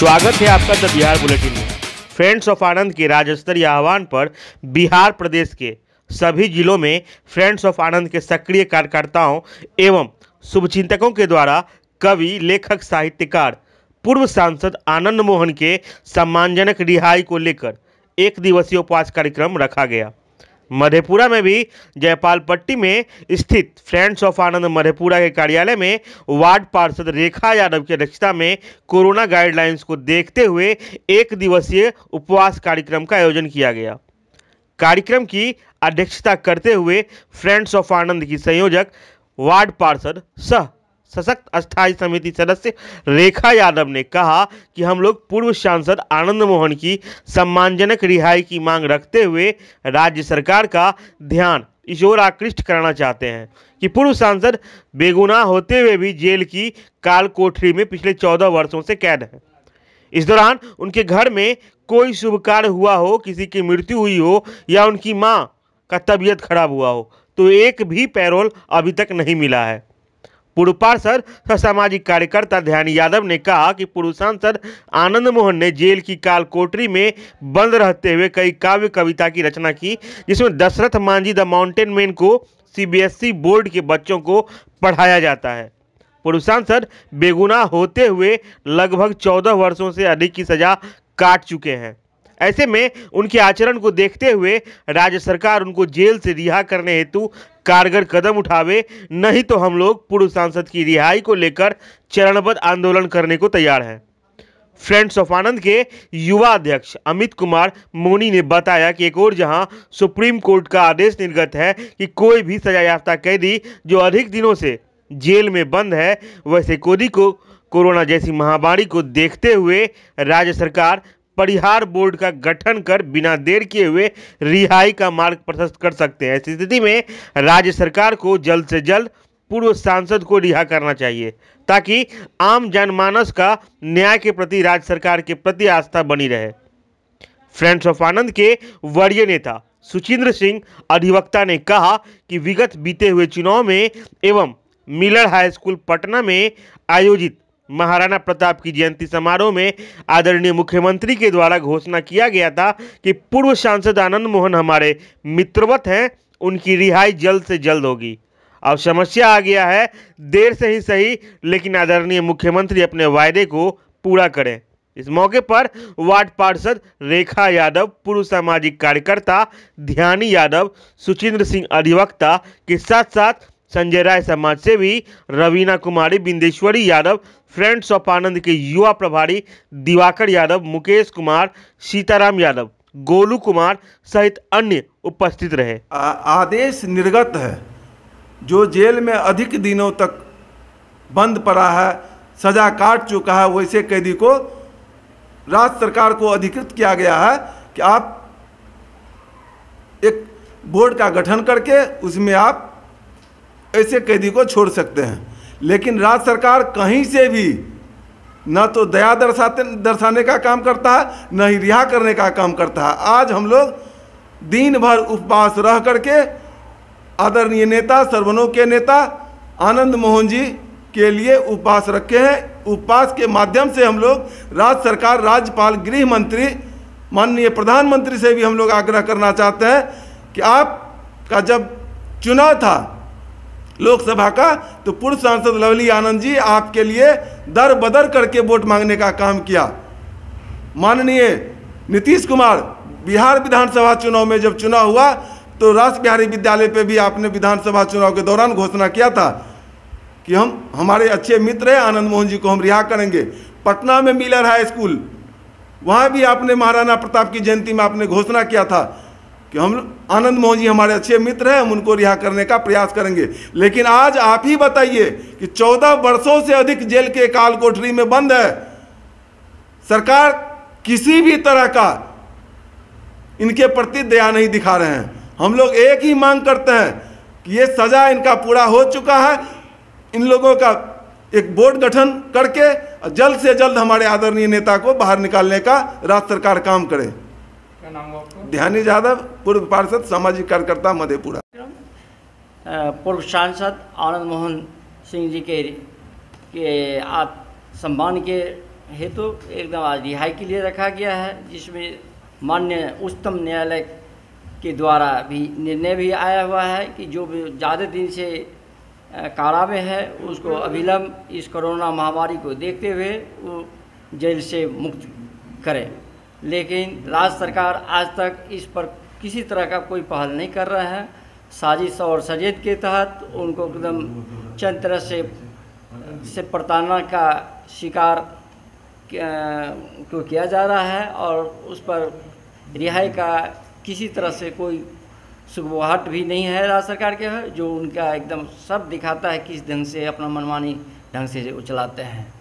स्वागत है आपका द बिहार बुलेटिन में फ्रेंड्स ऑफ आनंद के राज्य स्तरीय आह्वान पर बिहार प्रदेश के सभी जिलों में फ्रेंड्स ऑफ आनंद के सक्रिय कार्यकर्ताओं एवं शुभचिंतकों के द्वारा कवि लेखक साहित्यकार पूर्व सांसद आनंद मोहन के सम्मानजनक रिहाई को लेकर एक दिवसीय उपवास कार्यक्रम रखा गया मधेपुरा में भी जयपालपट्टी में स्थित फ्रेंड्स ऑफ आनंद मधेपुरा के कार्यालय में वार्ड पार्षद रेखा यादव की अध्यक्षता में कोरोना गाइडलाइंस को देखते हुए एक दिवसीय उपवास कार्यक्रम का आयोजन किया गया कार्यक्रम की अध्यक्षता करते हुए फ्रेंड्स ऑफ आनंद की संयोजक वार्ड पार्षद सह सशक्त अस्थायी समिति सदस्य रेखा यादव ने कहा कि हम लोग पूर्व सांसद आनंद मोहन की सम्मानजनक रिहाई की मांग रखते हुए राज्य सरकार का ध्यान इस ओर आकृष्ट कराना चाहते हैं कि पूर्व सांसद बेगुनाह होते हुए भी जेल की काल कोठरी में पिछले चौदह वर्षों से कैद हैं इस दौरान उनके घर में कोई शुभ कार्य हुआ हो किसी की मृत्यु हुई हो या उनकी माँ का तबीयत खराब हुआ हो तो एक भी पैरोल अभी तक नहीं मिला है पूर्व पार्षद सह सामाजिक कार्यकर्ता ध्यान यादव ने कहा कि पूर्व सांसद आनंद मोहन ने जेल की काल कोटरी में बंद रहते हुए कई काव्य कविता की रचना की जिसमें Dashrath Manjhi the mountain man को सीबीएसई बोर्ड के बच्चों को पढ़ाया जाता है पूर्व सांसद बेगुनाह होते हुए लगभग चौदह वर्षों से अधिक की सजा काट चुके हैं ऐसे में उनके आचरण को देखते हुए राज्य सरकार उनको जेल से रिहा करने हेतु कारगर कदम उठावे नहीं तो हम लोग पूर्व सांसद की रिहाई को लेकर चरणबद्ध आंदोलन करने को तैयार हैं फ्रेंड्स ऑफ आनंद के युवा अध्यक्ष अमित कुमार मोनी ने बताया कि एक और जहां सुप्रीम कोर्ट का आदेश निर्गत है कि कोई भी सजायाफ्ता कैदी जो अधिक दिनों से जेल में बंद है वैसे कोदी को कोरोना जैसी महामारी को देखते हुए राज्य सरकार परिहार बोर्ड का गठन कर बिना देर किए हुए रिहाई का मार्ग प्रशस्त कर सकते हैं ऐसी स्थिति में राज्य सरकार को जल्द से जल्द पूर्व सांसद को रिहा करना चाहिए ताकि आम जनमानस का न्याय के प्रति राज्य सरकार के प्रति आस्था बनी रहे फ्रेंड्स ऑफ आनंद के वरीय नेता सुचिंद्र सिंह अधिवक्ता ने कहा कि विगत बीते हुए चुनाव में एवं मिलर हाई स्कूल पटना में आयोजित महाराणा प्रताप की जयंती समारोह में आदरणीय मुख्यमंत्री के द्वारा घोषणा किया गया था कि पूर्व सांसद आनंद मोहन हमारे मित्रवत हैं उनकी रिहाई जल्द से जल्द होगी अब समस्या आ गया है देर से ही सही लेकिन आदरणीय मुख्यमंत्री अपने वायदे को पूरा करें इस मौके पर वार्ड पार्षद रेखा यादव पूर्व सामाजिक कार्यकर्ता ध्यानी यादव सुचिंद्र सिंह अधिवक्ता के साथ साथ संजय राय समाज सेवी रवीना कुमारी बिंदेश्वरी यादव फ्रेंड्स ऑफ आनंद के युवा प्रभारी दिवाकर यादव मुकेश कुमार सीताराम यादव गोलू कुमार सहित अन्य उपस्थित रहे आ, आदेश निर्गत है जो जेल में अधिक दिनों तक बंद पड़ा है सजा काट चुका है वैसे कैदी को राज्य सरकार को अधिकृत किया गया है कि आप एक बोर्ड का गठन करके उसमें आप ऐसे कैदी को छोड़ सकते हैं लेकिन राज्य सरकार कहीं से भी न तो दया दर्शाते दर्शाने का काम करता है न ही रिहा करने का काम करता है आज हम लोग दिन भर उपवास रह करके आदरणीय नेता सर्वनों के नेता आनंद मोहन जी के लिए उपवास रखे हैं उपवास के माध्यम से हम लोग राज्य सरकार राज्यपाल गृह मंत्री माननीय प्रधानमंत्री से भी हम लोग आग्रह करना चाहते हैं कि आपका जब चुनाव था लोकसभा का तो पूर्व सांसद लवली आनंद जी आपके लिए दर बदर करके वोट मांगने का काम किया माननीय नीतीश कुमार बिहार विधानसभा चुनाव में जब चुनाव हुआ तो राष्ट्र बिहारी विद्यालय पे भी आपने विधानसभा चुनाव के दौरान घोषणा किया था कि हम हमारे अच्छे मित्र हैं आनंद मोहन जी को हम रिहा करेंगे पटना में मिलर हाई स्कूल वहाँ भी आपने महाराणा प्रताप की जयंती में आपने घोषणा किया था कि हम आनंद मोहन जी हमारे अच्छे मित्र हैं हम उनको रिहा करने का प्रयास करेंगे लेकिन आज आप ही बताइए कि चौदह वर्षों से अधिक जेल के काल कोठरी में बंद है सरकार किसी भी तरह का इनके प्रति दया नहीं दिखा रहे हैं हम लोग एक ही मांग करते हैं कि ये सज़ा इनका पूरा हो चुका है इन लोगों का एक बोर्ड गठन करके जल्द से जल्द हमारे आदरणीय नेता को बाहर निकालने का राज्य सरकार काम करें ध्यानी यादव पूर्व पार्षद सामाजिक कार्यकर्ता मधेपुरा पूर्व सांसद आनंद मोहन सिंह जी के के आप सम्मान के हेतु तो एकदम आज रिहाई के लिए रखा गया है जिसमें मान्य उच्चतम न्यायालय के द्वारा भी निर्णय भी आया हुआ है कि जो ज़्यादा दिन से कारा में है उसको अभिलंब इस कोरोना महामारी को देखते हुए वो जेल से मुक्त करें लेकिन राज्य सरकार आज तक इस पर किसी तरह का कोई पहल नहीं कर रहा है साजिश और सजेद के तहत उनको एकदम चंद तरह से से प्रताड़ना का शिकार क्यों किया जा रहा है और उस पर रिहाई का किसी तरह से कोई सुगबुहाट भी नहीं है राज्य सरकार के जो उनका एकदम सब दिखाता है किस ढंग से अपना मनमानी ढंग से उचलाते हैं